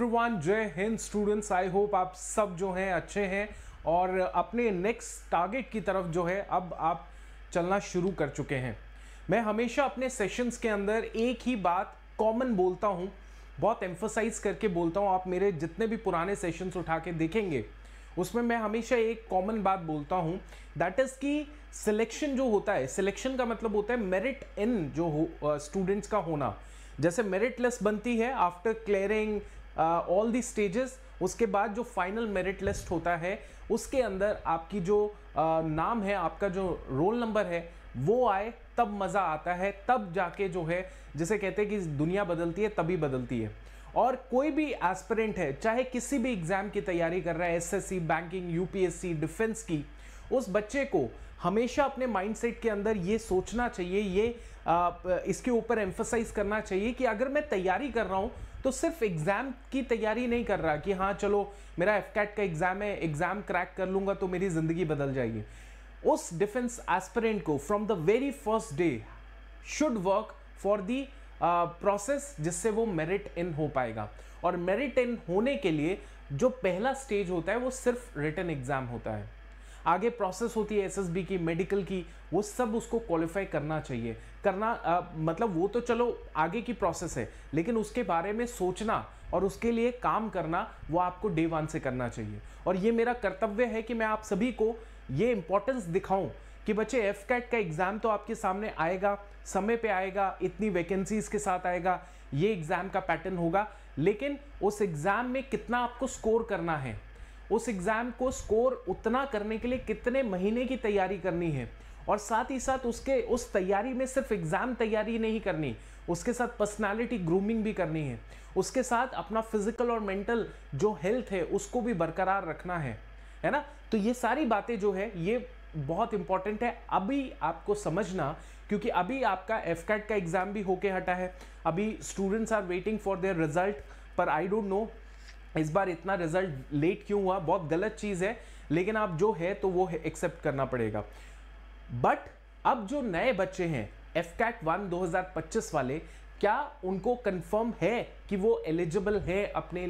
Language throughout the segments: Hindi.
एवरीवन जय हिंद स्टूडेंट्स आई होप आप सब जो हैं अच्छे हैं और अपने नेक्स्ट टारगेट की तरफ जो है अब आप चलना शुरू कर चुके हैं मैं हमेशा अपने सेशंस के अंदर एक ही बात कॉमन बोलता हूँ बहुत एम्फोसाइज करके बोलता हूँ आप मेरे जितने भी पुराने सेशंस उठा के देखेंगे उसमें मैं हमेशा एक कॉमन बात बोलता हूँ दैट इज़ की सिलेक्शन जो होता है सिलेक्शन का मतलब होता है मेरिट इन जो स्टूडेंट्स uh, का होना जैसे मेरिट लिस्ट बनती है after clearing all the stages उसके बाद जो फाइनल मेरिट लिस्ट होता है उसके अंदर आपकी जो आ, नाम है आपका जो रोल नंबर है वो आए तब मज़ा आता है तब जाके जो है जिसे कहते हैं कि दुनिया बदलती है तभी बदलती है और कोई भी एस्पिरेंट है चाहे किसी भी एग्ज़ाम की तैयारी कर रहा है एसएससी बैंकिंग यूपीएससी डिफेंस की उस बच्चे को हमेशा अपने माइंडसेट के अंदर ये सोचना चाहिए ये आ, इसके ऊपर एम्फोसाइज करना चाहिए कि अगर मैं तैयारी कर रहा हूँ तो सिर्फ एग्ज़ाम की तैयारी नहीं कर रहा कि हाँ चलो मेरा एफ का एग्ज़ाम है एग्ज़ाम क्रैक कर लूँगा तो मेरी ज़िंदगी बदल जाएगी उस डिफेंस एस्पिरेंट को from the very first day should work for the process जिससे वो मेरिट इन हो पाएगा और मेरिट इन होने के लिए जो पहला स्टेज होता है वो सिर्फ रिटर्न एग्ज़ाम होता है आगे प्रोसेस होती है एसएसबी की मेडिकल की वो सब उसको क्वालिफाई करना चाहिए करना आ, मतलब वो तो चलो आगे की प्रोसेस है लेकिन उसके बारे में सोचना और उसके लिए काम करना वो आपको डे वन से करना चाहिए और ये मेरा कर्तव्य है कि मैं आप सभी को ये इम्पोर्टेंस दिखाऊँ कि बच्चे एफ कैट का एग्ज़ाम तो आपके सामने आएगा समय पे आएगा इतनी वैकेंसीज के साथ आएगा ये एग्ज़ाम का पैटर्न होगा लेकिन उस एग्ज़ाम में कितना आपको स्कोर करना है उस एग्ज़ाम को स्कोर उतना करने के लिए कितने महीने की तैयारी करनी है और साथ ही साथ उसके उस तैयारी में सिर्फ एग्ज़ाम तैयारी नहीं करनी उसके साथ पर्सनालिटी ग्रूमिंग भी करनी है उसके साथ अपना फिजिकल और मेंटल जो हेल्थ है उसको भी बरकरार रखना है है ना तो ये सारी बातें जो है ये बहुत इंपॉर्टेंट है अभी आपको समझना क्योंकि अभी आपका एफ का एग्ज़ाम भी होके हटा है अभी students are waiting for their result पर आई डोंट नो इस बार इतना रिजल्ट लेट क्यों हुआ बहुत गलत चीज़ है लेकिन आप जो है तो वो एक्सेप्ट करना पड़ेगा बट अब जो नए बच्चे हैं एफ कैट वन दो वाले क्या उनको कंफर्म है कि वो एलिजिबल है अपने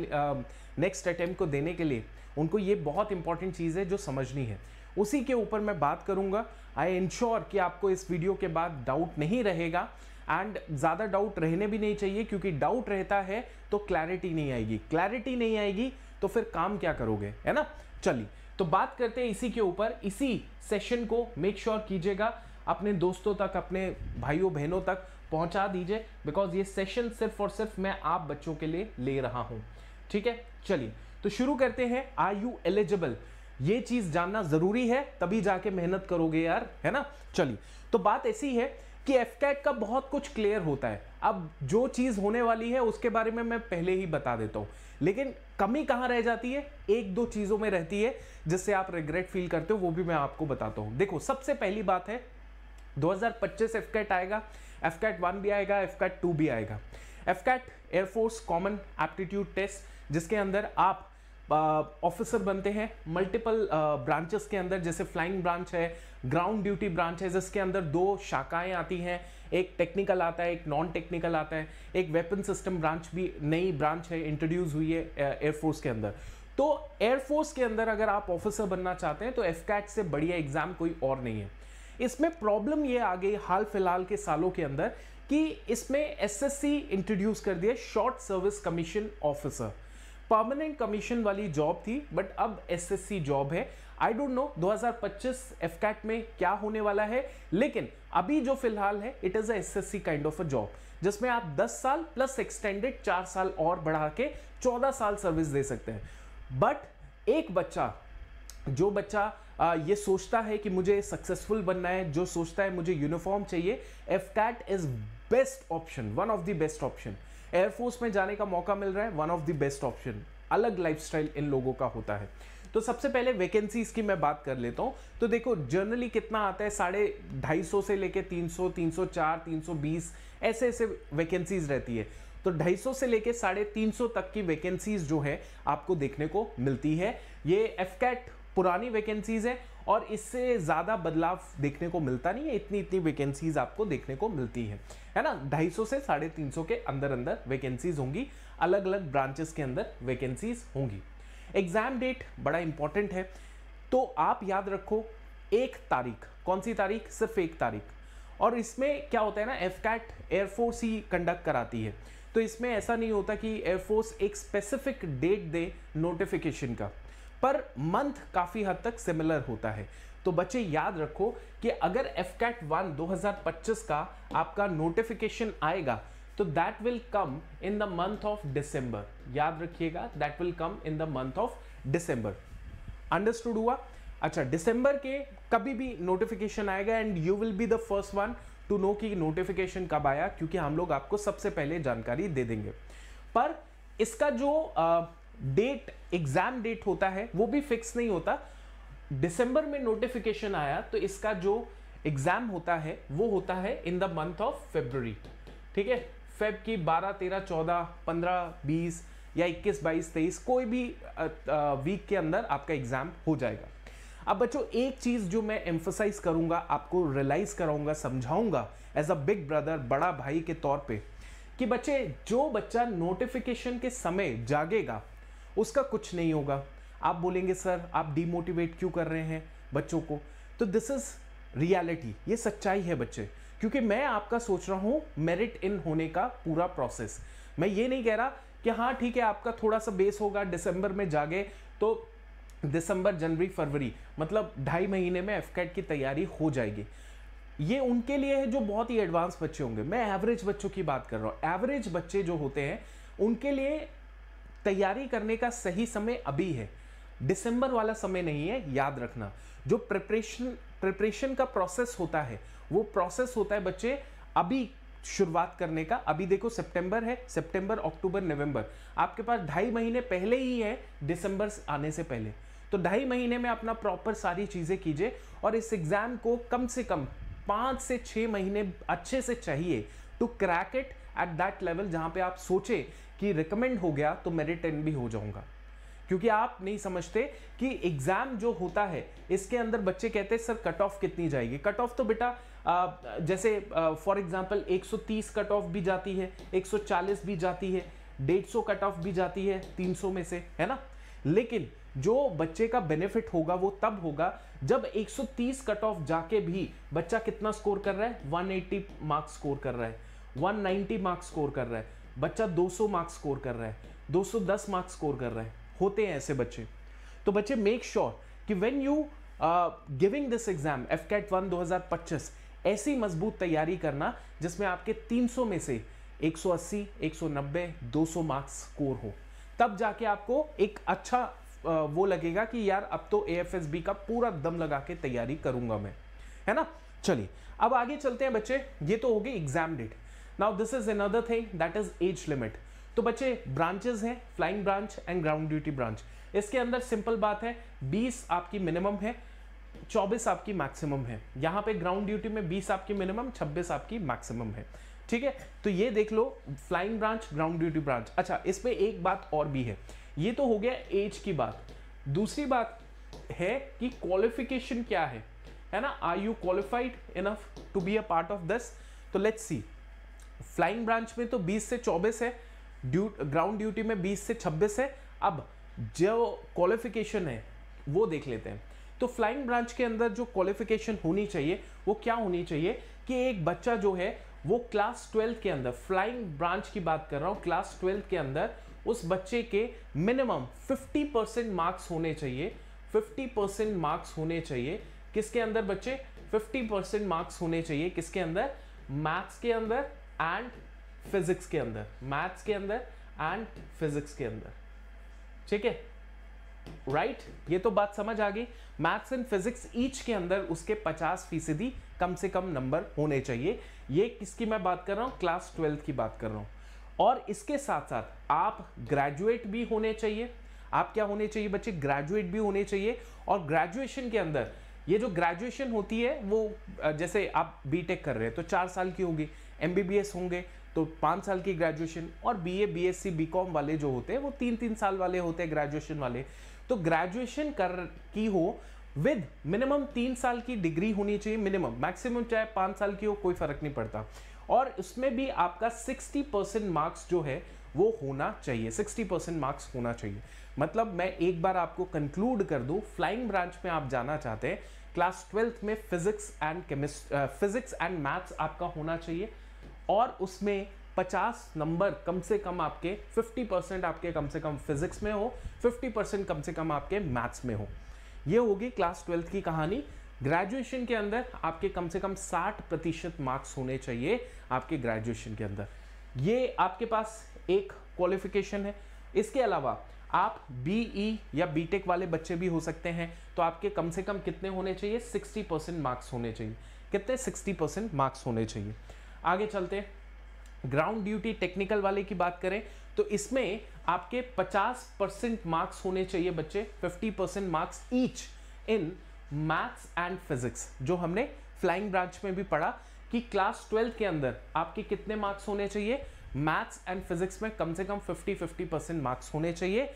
नेक्स्ट अटैम्प्ट को देने के लिए उनको ये बहुत इंपॉर्टेंट चीज़ है जो समझनी है उसी के ऊपर मैं बात करूंगा आई इंश्योर कि आपको इस वीडियो के बाद डाउट नहीं रहेगा एंड ज़्यादा डाउट रहने भी नहीं चाहिए क्योंकि डाउट रहता है तो क्लैरिटी नहीं आएगी क्लैरिटी नहीं आएगी तो फिर काम क्या करोगे है ना चलिए तो बात करते हैं इसी के ऊपर इसी सेशन को मेक श्योर sure कीजिएगा अपने दोस्तों तक अपने भाइयों बहनों तक पहुंचा दीजिए बिकॉज ये सेशन सिर्फ और सिर्फ मैं आप बच्चों के लिए ले रहा हूं ठीक है चलिए तो शुरू करते हैं आर यू एलिजिबल ये चीज जानना जरूरी है तभी जाके मेहनत करोगे यार है ना चलिए तो बात ऐसी है कि एफ का बहुत कुछ क्लियर होता है अब जो चीज़ होने वाली है उसके बारे में मैं पहले ही बता देता हूं लेकिन कमी कहां रह जाती है एक दो चीज़ों में रहती है जिससे आप रिग्रेट फील करते हो वो भी मैं आपको बताता हूं देखो सबसे पहली बात है 2025 एफ कैट आएगा एफ कैट वन भी आएगा एफ कैट टू भी आएगा AFCAT air force common aptitude test जिसके अंदर आप ऑफिसर बनते हैं मल्टीपल ब्रांचेस के अंदर जैसे फ्लाइंग ब्रांच है ग्राउंड ड्यूटी ब्रांच है जिसके अंदर दो शाखाएं आती हैं एक टेक्निकल आता है एक नॉन टेक्निकल आता है एक वेपन सिस्टम ब्रांच भी नई ब्रांच है इंट्रोड्यूस हुई है एयरफोर्स के अंदर तो एयरफोर्स के अंदर अगर आप ऑफिसर बनना चाहते हैं तो एफ से बढ़िया एग्जाम कोई और नहीं है इसमें प्रॉब्लम ये आ गई हाल फिलहाल के सालों के अंदर कि इसमें एसएससी इंट्रोड्यूस कर दिया short service commission officer permanent commission वाली जॉब थी बट अब एसएससी जॉब है आई डोंट नो 2025 एफकैट में क्या होने वाला है लेकिन अभी जो फिलहाल है it is S C kind of a job जिसमें आप 10 साल प्लस एक्सटेंडेड चार साल और बढ़ा के 14 साल सर्विस दे सकते हैं बट एक बच्चा जो बच्चा आ, ये सोचता है कि मुझे सक्सेसफुल बनना है जो सोचता है मुझे यूनिफॉर्म चाहिए AFCAT is best option one of the best option air force में जाने का मौका मिल रहा है one of the best option अलग लाइफस्टाइल इन लोगों का होता है तो सबसे पहले वैकेंसीज़ की मैं बात कर लेता हूँ तो देखो जर्नली कितना आता है साढ़े ढाई सौ से लेके तीन सौ तीन सौ चार तीन सौ बीस ऐसे ऐसे वैकेंसीज़ रहती है तो ढाई सौ से लेके साढ़े तीन सौ तक की वैकेंसीज़ जो है आपको देखने को मिलती है ये एफकेट पुरानी वैकेंसीज़ है और इससे ज़्यादा बदलाव देखने को मिलता नहीं है इतनी इतनी वैकेंसीज आपको देखने को मिलती है है ना ढाई से साढ़े तीन के अंदर अंदर वैकेंसीज होंगी अलग अलग ब्रांचेस के अंदर वैकेंसीज होंगी एग्ज़ाम डेट बड़ा इंपॉर्टेंट है तो आप याद रखो एक तारीख कौन सी तारीख सिर्फ एक तारीख और इसमें क्या होता है ना एफ कैट एयरफोर्स ही कंडक्ट कराती है तो इसमें ऐसा नहीं होता कि एयरफोर्स एक स्पेसिफिक डेट दे नोटिफिकेशन का पर मंथ काफ़ी हद तक सिमिलर होता है तो बच्चे याद रखो कि अगर एफ कैट वन दो का आपका नोटिफिकेशन आएगा तो that will come in the month of December याद रखिएगा that will come in the month of December understood हुआ अच्छा दिसंबर के कभी भी नोटिफिकेशन आएगा and you will be the first one to know कि नोटिफिकेशन कब आया क्योंकि हम लोग आपको सबसे पहले जानकारी दे देंगे पर इसका जो डेट एग्जाम डेट होता है वो भी फिक्स नहीं होता दिसंबर में नोटिफिकेशन आया तो इसका जो एग्जाम होता है वो होता है in the month of February ठीक है फेब की 12, 13, 14, 15, 20 या 21, 22, 23 कोई भी वीक के अंदर आपका एग्जाम हो जाएगा अब बच्चों एक चीज जो मैं एम्फोसाइज करूंगा आपको रियलाइज कराऊंगा समझाऊंगा एज अ बिग ब्रदर बड़ा भाई के तौर पे कि बच्चे जो बच्चा नोटिफिकेशन के समय जागेगा उसका कुछ नहीं होगा आप बोलेंगे सर आप डीमोटिवेट क्यों कर रहे हैं बच्चों को तो दिस इज़ रियलिटी ये सच्चाई है बच्चे क्योंकि मैं आपका सोच रहा हूँ मेरिट इन होने का पूरा प्रोसेस मैं ये नहीं कह रहा कि हाँ ठीक है आपका थोड़ा सा बेस होगा दिसंबर में जागे तो दिसंबर जनवरी फरवरी मतलब ढाई महीने में एफकेट की तैयारी हो जाएगी ये उनके लिए है जो बहुत ही एडवांस बच्चे होंगे मैं एवरेज बच्चों की बात कर रहा हूँ एवरेज बच्चे जो होते हैं उनके लिए तैयारी करने का सही समय अभी है दिसंबर वाला समय नहीं है याद रखना जो प्रिपरेशन प्रिपरेशन का प्रोसेस होता है वो प्रोसेस होता है बच्चे अभी शुरुआत करने का अभी देखो सितंबर है सितंबर अक्टूबर नवंबर आपके पास ढाई महीने पहले ही है दिसंबर आने से पहले तो ढाई महीने में अपना प्रॉपर सारी चीज़ें कीजिए और इस एग्ज़ाम को कम से कम पाँच से छः महीने अच्छे से चाहिए to crack it at that level जहाँ पे आप सोचे कि रिकमेंड हो गया तो मेरे टेन भी हो जाऊंगा क्योंकि आप नहीं समझते कि एग्ज़ाम जो होता है इसके अंदर बच्चे कहते हैं सर कट ऑफ कितनी जाएगी कट ऑफ तो बेटा जैसे फॉर एग्जांपल 130 कट ऑफ भी जाती है 140 भी जाती है 150 कट ऑफ भी जाती है 300 में से है ना लेकिन जो बच्चे का बेनिफिट होगा वो तब होगा जब 130 कट ऑफ जाके भी बच्चा कितना स्कोर कर रहा है 180 मार्क्स स्कोर कर रहा है 190 मार्क्स स्कोर कर रहा है बच्चा 200 मार्क्स स्कोर कर रहा है 210 मार्क्स स्कोर कर रहा है होते हैं ऐसे बच्चे तो बच्चे मेक श्योर sure कि when you giving this exam AFCAT one ऐसी मजबूत तैयारी करना जिसमें आपके 300 में से 180, 190, 200 मार्क्स स्कोर हो तब जाके आपको एक अच्छा uh, वो लगेगा कि यार अब तो ए का पूरा दम लगा के तैयारी करूंगा मैं है ना चलिए अब आगे चलते हैं बच्चे ये तो होगी exam date now this is another thing that is age limit तो बच्चे ब्रांचेस हैं flying branch and ground duty branch इसके अंदर सिंपल बात है 20 आपकी मिनिमम है 24 आपकी मैक्सिमम है यहाँ पे ग्राउंड ड्यूटी में 20 आपकी मिनिमम 26 आपकी मैक्सिमम है ठीक है तो ये देख लो flying branch ground duty branch अच्छा इस पर एक बात और भी है ये तो हो गया एज की बात दूसरी बात है कि क्वालिफिकेशन क्या है है ना are you qualified enough to be a part of this तो लेट्स सी फ्लाइंग ब्रांच में तो 20 से 24 है ड्यू ग्राउंड ड्यूटी में 20 से 26 है अब जो क्वालिफिकेशन है वो देख लेते हैं तो फ्लाइंग ब्रांच के अंदर जो क्वालिफिकेशन होनी चाहिए वो क्या होनी चाहिए कि एक बच्चा जो है वो क्लास ट्वेल्थ के अंदर फ्लाइंग ब्रांच की बात कर रहा हूँ क्लास ट्वेल्थ के अंदर उस बच्चे के मिनिमम 50 परसेंट मार्क्स होने चाहिए 50 परसेंट मार्क्स होने चाहिए किसके अंदर बच्चे 50 परसेंट मार्क्स होने चाहिए किसके अंदर मैथ्स के अंदर एंड फिजिक्स के अंदर मैथ्स के अंदर एंड फिजिक्स के अंदर ठीक है राइट ये तो बात समझ आ गई मैथ्स एंड फिजिक्स ईच के अंदर उसके 50 फीसदी कम से कम नंबर होने चाहिए ये किसकी मैं बात कर रहा हूं क्लास ट्वेल्थ की बात कर रहा हूँ और इसके साथ साथ आप ग्रेजुएट भी होने चाहिए आप क्या होने चाहिए बच्चे ग्रेजुएट भी होने चाहिए और ग्रेजुएशन के अंदर ये जो ग्रेजुएशन होती है वो जैसे आप बीटेक कर रहे हैं तो चार साल की होगी एम होंगे तो पाँच साल की ग्रेजुएशन और B A B S C B com वाले जो होते हैं वो तीन तीन साल वाले होते हैं ग्रेजुएशन वाले तो ग्रेजुएशन कर की हो विद मिनिमम तीन साल की डिग्री होनी चाहिए मिनिमम मैक्सिमम चाहे पाँच साल की हो कोई फर्क नहीं पड़ता और उसमें भी आपका 60 परसेंट मार्क्स जो है वो होना चाहिए 60 परसेंट मार्क्स होना चाहिए मतलब मैं एक बार आपको कंक्लूड कर दूँ फ्लाइंग ब्रांच में आप जाना चाहते हैं क्लास ट्वेल्थ में physics and chemist physics and maths आपका होना चाहिए और उसमें 50 नंबर कम से कम आपके 50 परसेंट आपके कम से कम फिजिक्स में हो 50 परसेंट कम से कम आपके मैथ्स में हो ये होगी क्लास ट्वेल्थ की कहानी ग्रेजुएशन के अंदर आपके कम से कम 60 प्रतिशत मार्क्स होने चाहिए आपके ग्रेजुएशन के अंदर ये आपके पास एक क्वालिफिकेशन है इसके अलावा आप बीई e या बी वाले बच्चे भी हो सकते हैं तो आपके कम से कम कितने होने चाहिए 60 परसेंट मार्क्स होने चाहिए कितने 60 परसेंट मार्क्स होने चाहिए आगे चलते ग्राउंड ड्यूटी टेक्निकल वाले की बात करें तो इसमें आपके 50 परसेंट मार्क्स होने चाहिए बच्चे 50 percent marks each in maths and physics जो हमने फ्लाइंग ब्रांच में भी पढ़ा कि क्लास ट्वेल्थ के अंदर आपके कितने मार्क्स होने चाहिए मैथ्स एंड फिजिक्स में कम से कम 50 50 परसेंट मार्क्स होने चाहिए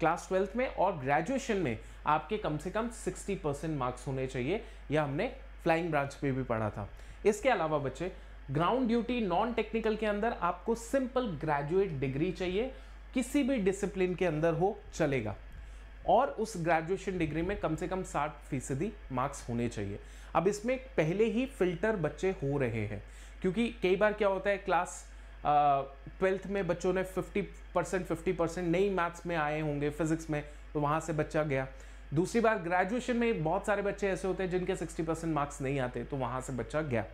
क्लास ट्वेल्थ में और ग्रेजुएशन में आपके कम से कम 60 परसेंट मार्क्स होने चाहिए यह हमने फ्लाइंग ब्रांच में भी पढ़ा था इसके अलावा बच्चे ग्राउंड ड्यूटी नॉन टेक्निकल के अंदर आपको सिंपल ग्रेजुएट डिग्री चाहिए किसी भी डिसिप्लिन के अंदर हो चलेगा और उस ग्रेजुएशन डिग्री में कम से कम साठ फीसदी मार्क्स होने चाहिए अब इसमें पहले ही फिल्टर बच्चे हो रहे हैं क्योंकि कई बार क्या होता है क्लास ट्वेल्थ में बच्चों ने 50 परसेंट फिफ्टी परसेंट नई मैथ्स में आए होंगे फिजिक्स में तो वहाँ से बच्चा गया दूसरी बार ग्रेजुएशन में बहुत सारे बच्चे ऐसे होते हैं जिनके 60 परसेंट मार्क्स नहीं आते तो वहाँ से बच्चा गया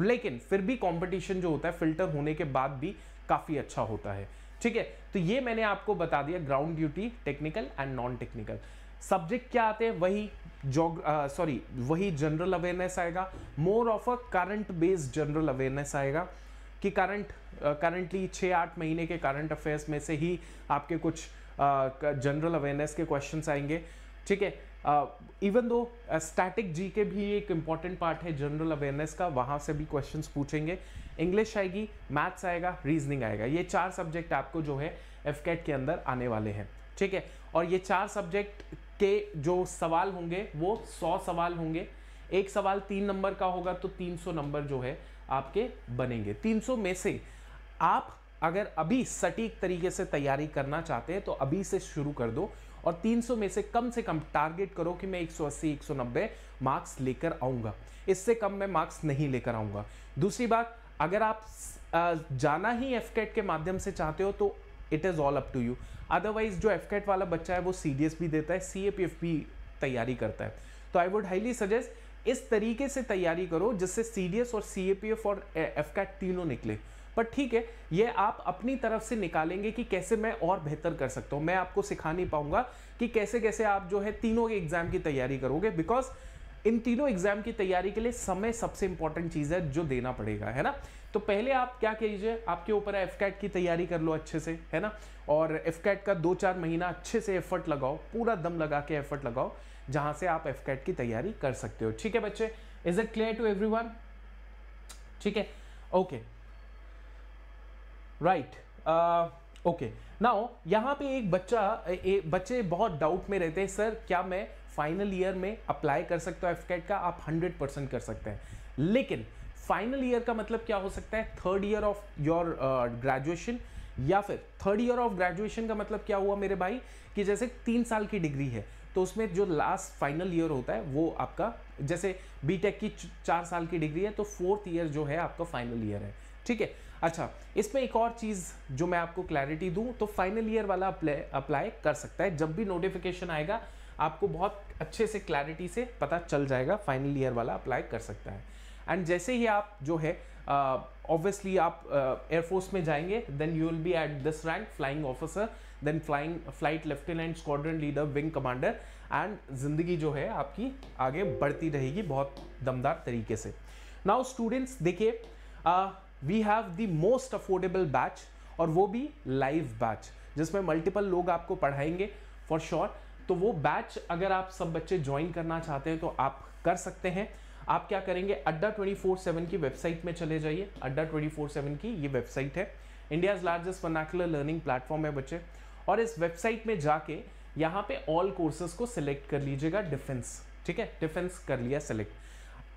लेकिन फिर भी कंपटीशन जो होता है फिल्टर होने के बाद भी काफ़ी अच्छा होता है ठीक है तो ये मैंने आपको बता दिया ground duty technical and non technical subject क्या आते हैं वही जॉग सॉरी वही जनरल अवेयरनेस आएगा more of a current based general awareness आएगा कि करंट करंटली छः आठ महीने के करंट अफेयर्स में से ही आपके कुछ जनरल uh, अवेयरनेस के क्वेश्चंस आएंगे ठीक है even though static G K भी एक इंपॉर्टेंट पार्ट है जनरल अवेयरनेस का वहाँ से भी क्वेश्चंस पूछेंगे इंग्लिश आएगी मैथ्स आएगा रीजनिंग आएगा ये चार सब्जेक्ट आपको जो है एफ के अंदर आने वाले हैं ठीक है और ये चार सब्जेक्ट के जो सवाल होंगे वो सौ सवाल होंगे एक सवाल तीन नंबर का होगा तो तीन सौ नंबर जो है आपके बनेंगे तीन सौ में से आप अगर अभी सटीक तरीके से तैयारी करना चाहते हैं तो अभी से शुरू कर दो और 300 में से कम से कम टारगेट करो कि मैं 180 190 मार्क्स लेकर आऊँगा इससे कम मैं मार्क्स नहीं लेकर आऊँगा दूसरी बात अगर आप जाना ही एफ के माध्यम से चाहते हो तो it is all up to you otherwise जो एफ वाला बच्चा है वो सी भी देता है सी भी तैयारी करता है तो आई वुड हाईली सजेस्ट इस तरीके से तैयारी करो जिससे सी और सी और एफ तीनों निकले पर ठीक है ये आप अपनी तरफ से निकालेंगे कि कैसे मैं और बेहतर कर सकता हूँ मैं आपको सिखा नहीं पाऊंगा कि कैसे कैसे आप जो है तीनों के एग्जाम की तैयारी करोगे बिकॉज इन तीनों एग्जाम की तैयारी के लिए समय सबसे इंपॉर्टेंट चीज़ है जो देना पड़ेगा है ना तो पहले आप क्या कीजिए आपके ऊपर है एफ कैट की तैयारी कर लो अच्छे से है ना और एफ कैट का दो चार महीना अच्छे से एफर्ट लगाओ पूरा दम लगा के एफर्ट लगाओ जहां से आप एफ कैट की तैयारी कर सकते हो ठीक है बच्चे is it clear to every ठीक है okay okay. Right okay now यहाँ पे एक बच्चा ए, बच्चे बहुत डाउट में रहते हैं सर क्या मैं फाइनल ईयर में अप्लाई कर सकता हूँ एफकेट का आप 100 परसेंट कर सकते हैं लेकिन फाइनल ईयर का मतलब क्या हो सकता है third year of your graduation या फिर थर्ड ईयर ऑफ ग्रेजुएशन का मतलब क्या हुआ मेरे भाई कि जैसे तीन साल की डिग्री है तो उसमें जो लास्ट फाइनल ईयर होता है वो आपका जैसे बीटेक की चार साल की डिग्री है तो फोर्थ ईयर जो है आपका फाइनल ईयर है ठीक है अच्छा इसमें एक और चीज़ जो मैं आपको क्लैरिटी दूँ तो फाइनल ईयर वाला अप्लाई कर सकता है जब भी नोटिफिकेशन आएगा आपको बहुत अच्छे से क्लैरिटी से पता चल जाएगा फाइनल ईयर वाला अप्लाई कर सकता है एंड जैसे ही आप जो है ऑब्वियसली uh, आप एयरफोर्स uh, में जाएंगे then you will be at this rank flying officer then flying flight lieutenant squadron leader wing commander and ज़िंदगी जो है आपकी आगे बढ़ती रहेगी बहुत दमदार तरीके से नाउ स्टूडेंट्स देखिए we have the most affordable batch और वो भी लाइव बैच जिसमें मल्टीपल लोग आपको पढ़ाएंगे फॉर श्योर तो वो बैच अगर आप सब बच्चे ज्वाइन करना चाहते हैं तो आप कर सकते हैं आप क्या करेंगे अड्डा ट्वेंटी फोर सेवन की वेबसाइट में चले जाइए अड्डा ट्वेंटी फोर सेवन की ये वेबसाइट है India's largest vernacular learning platform है बच्चे और इस वेबसाइट में जाके यहाँ पे ऑल कोर्सेज को सिलेक्ट कर लीजिएगा डिफेंस ठीक है डिफेंस कर लिया सिलेक्ट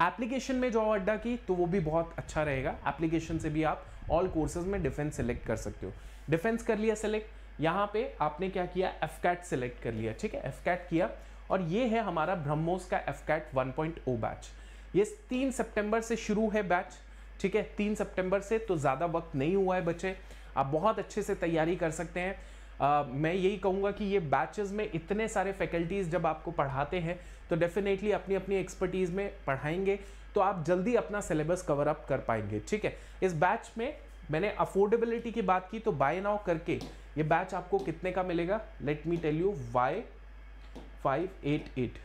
एप्लीकेशन में जॉब अड्डा की तो वो भी बहुत अच्छा रहेगा एप्लीकेशन से भी आप ऑल कोर्सेज में डिफेंस सेलेक्ट कर सकते हो डिफेंस कर लिया सेलेक्ट यहाँ पे आपने क्या किया एफ कैट सेलेक्ट कर लिया ठीक है एफ कैट किया और ये है हमारा ब्रह्मोस का एफ कैट वन बैच ये तीन सितंबर से शुरू है बैच ठीक है तीन सितंबर से तो ज़्यादा वक्त नहीं हुआ है बच्चे आप बहुत अच्छे से तैयारी कर सकते हैं आ, मैं यही कहूँगा कि ये बैचेज में इतने सारे फैकल्टीज़ जब आपको पढ़ाते हैं तो डेफिनेटली अपनी अपनी एक्सपर्टीज़ में पढ़ाएंगे तो आप जल्दी अपना सिलेबस कवर अप कर पाएंगे ठीक है इस बैच में मैंने अफोर्डेबिलिटी की बात की तो बाय नाउ करके ये बैच आपको कितने का मिलेगा let me tell you Y five eight eight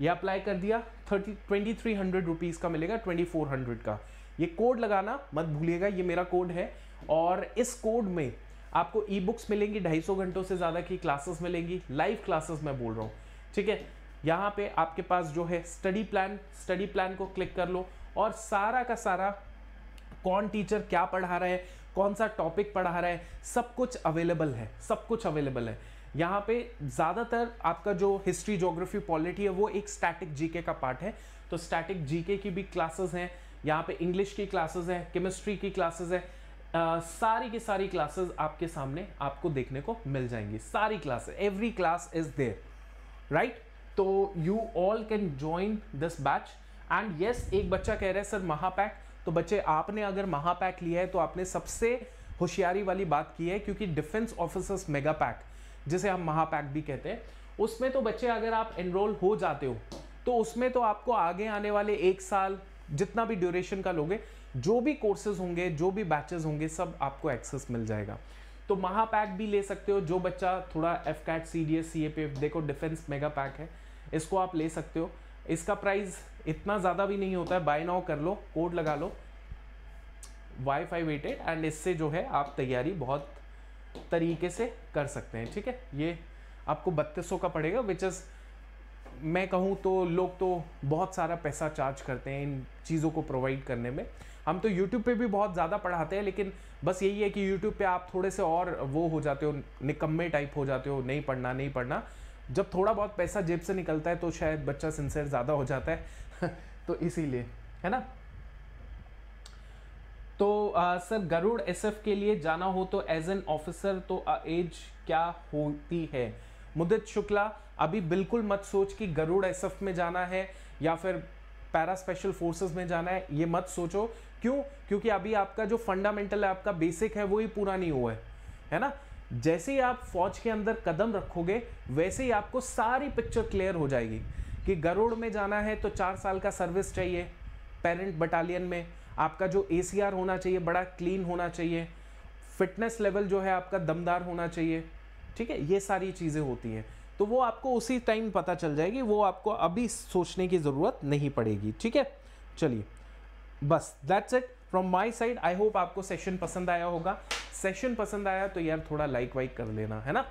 ये अप्लाई कर दिया thirty twenty three hundred rupees का मिलेगा ट्वेंटी फोर हंड्रेड का ये कोड लगाना मत भूलिएगा ये मेरा कोड है और इस कोड में आपको ई बुक्स मिलेंगी ढाई सौ घंटों से ज़्यादा की क्लासेस मिलेंगी लाइव क्लासेस मैं बोल रहा हूँ ठीक है यहाँ पे आपके पास जो है स्टडी प्लान स्टडी प्लान को क्लिक कर लो और सारा का सारा कौन टीचर क्या पढ़ा रहा है कौन सा टॉपिक पढ़ा रहा है सब कुछ अवेलेबल है सब कुछ अवेलेबल है यहाँ पे ज़्यादातर आपका जो हिस्ट्री जोग्राफी पॉलिटी है वो एक स्टैटिक जीके का पार्ट है तो स्टैटिक जीके की भी क्लासेस हैं यहाँ पे इंग्लिश की क्लासेस हैं केमिस्ट्री की क्लासेस हैं सारी की सारी क्लासेस आपके सामने आपको देखने को मिल जाएंगी सारी classes every class is there right तो you all can join this batch and yes एक बच्चा कह रहा है सर महापैक तो बच्चे आपने अगर महापैक लिया है तो आपने सबसे होशियारी वाली बात की है क्योंकि डिफेंस ऑफिसर्स मेगा पैक जिसे हम महापैक भी कहते हैं उसमें तो बच्चे अगर आप एनरोल हो जाते हो तो उसमें तो आपको आगे आने वाले एक साल जितना भी ड्यूरेशन का लोगे जो भी कोर्सेज होंगे जो भी बैचेज होंगे सब आपको एक्सेस मिल जाएगा तो महापैक भी ले सकते हो जो बच्चा थोड़ा AFCAT C D S C A P F देखो डिफेंस मेगा पैक है इसको आप ले सकते हो इसका प्राइस इतना ज़्यादा भी नहीं होता है बाय नाउ कर लो कोड लगा लो वाई फाई वेटेड एंड इससे जो है आप तैयारी बहुत तरीके से कर सकते हैं ठीक है ये आपको बत्तीस का पड़ेगा विच इज़ मैं कहूँ तो लोग तो बहुत सारा पैसा चार्ज करते हैं इन चीज़ों को प्रोवाइड करने में हम तो यूट्यूब पे भी बहुत ज़्यादा पढ़ाते हैं लेकिन बस यही है कि यूट्यूब पे आप थोड़े से और वो हो जाते हो निकम्मे टाइप हो जाते हो नहीं पढ़ना नहीं पढ़ना जब थोड़ा बहुत पैसा जेब से निकलता है तो शायद बच्चा सिंसेयर ज़्यादा हो जाता है तो इसीलिए है ना तो आ, सर गरुड़ एसएफ के लिए जाना हो तो एज एन ऑफिसर तो आ, एज क्या होती है मुदित शुक्ला अभी बिल्कुल मत सोच कि गरुड़ एसएफ में जाना है या फिर पैरा स्पेशल फोर्सेस में जाना है ये मत सोचो क्यों क्योंकि अभी आपका जो फंडामेंटल है आपका बेसिक है वो ही पूरा नहीं हुआ है है ना जैसे ही आप फौज के अंदर कदम रखोगे वैसे ही आपको सारी पिक्चर क्लियर हो जाएगी कि गरुड़ में जाना है तो चार साल का सर्विस चाहिए पेरेंट बटालियन में आपका जो ए होना चाहिए बड़ा क्लीन होना चाहिए फिटनेस लेवल जो है आपका दमदार होना चाहिए ठीक है ये सारी चीज़ें होती हैं तो वो आपको उसी टाइम पता चल जाएगी वो आपको अभी सोचने की ज़रूरत नहीं पड़ेगी ठीक है चलिए बस that's it from my side I hope आपको सेशन पसंद आया होगा सेशन पसंद आया तो यार थोड़ा लाइक वाइक कर लेना है ना